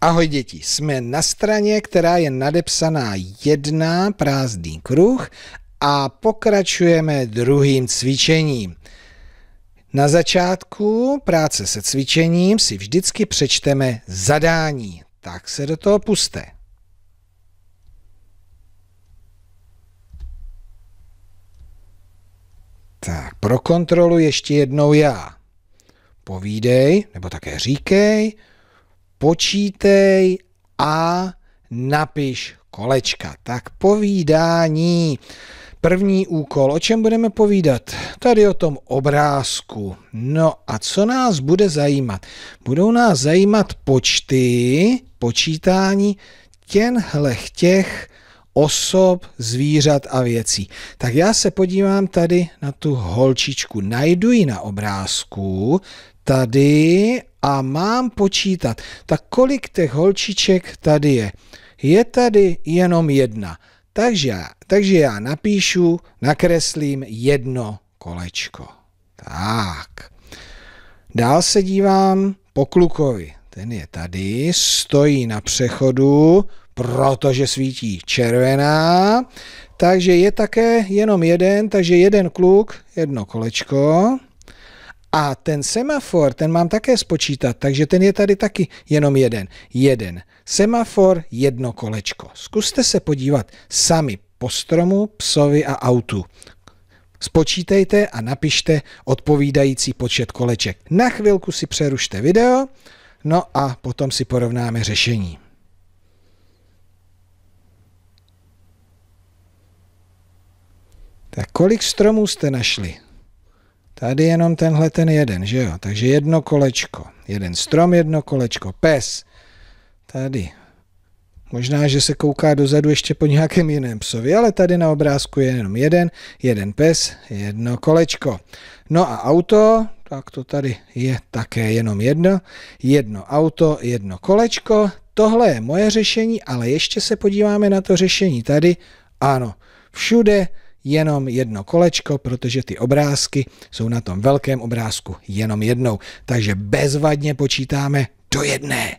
Ahoj děti, jsme na straně, která je nadepsaná jedna prázdný kruh a pokračujeme druhým cvičením. Na začátku práce se cvičením si vždycky přečteme zadání, tak se do toho puste. Tak, pro kontrolu ještě jednou já. Povídej, nebo také říkej, počítej a napiš kolečka. Tak povídání. První úkol, o čem budeme povídat? Tady o tom obrázku. No a co nás bude zajímat? Budou nás zajímat počty, počítání těchhle těch osob, zvířat a věcí. Tak já se podívám tady na tu holčičku. Najdu ji na obrázku tady a mám počítat, tak kolik těch holčiček tady je? Je tady jenom jedna. Takže, takže já napíšu, nakreslím jedno kolečko. Tak. Dál se dívám po klukovi. Ten je tady, stojí na přechodu, protože svítí červená. Takže je také jenom jeden, takže jeden kluk, jedno kolečko. A ten semafor, ten mám také spočítat, takže ten je tady taky jenom jeden. Jeden. Semafor, jedno kolečko. Zkuste se podívat sami po stromu, psovi a autu. Spočítejte a napište odpovídající počet koleček. Na chvilku si přerušte video, no a potom si porovnáme řešení. Tak kolik stromů jste našli? Tady jenom tenhle ten jeden, že jo? Takže jedno kolečko. Jeden strom, jedno kolečko. Pes. Tady. Možná, že se kouká dozadu ještě po nějakém jiném psovi, ale tady na obrázku je jenom jeden, jeden pes, jedno kolečko. No a auto, tak to tady je také jenom jedno. Jedno auto, jedno kolečko. Tohle je moje řešení, ale ještě se podíváme na to řešení tady. Ano, všude jenom jedno kolečko, protože ty obrázky jsou na tom velkém obrázku jenom jednou. Takže bezvadně počítáme do jedné.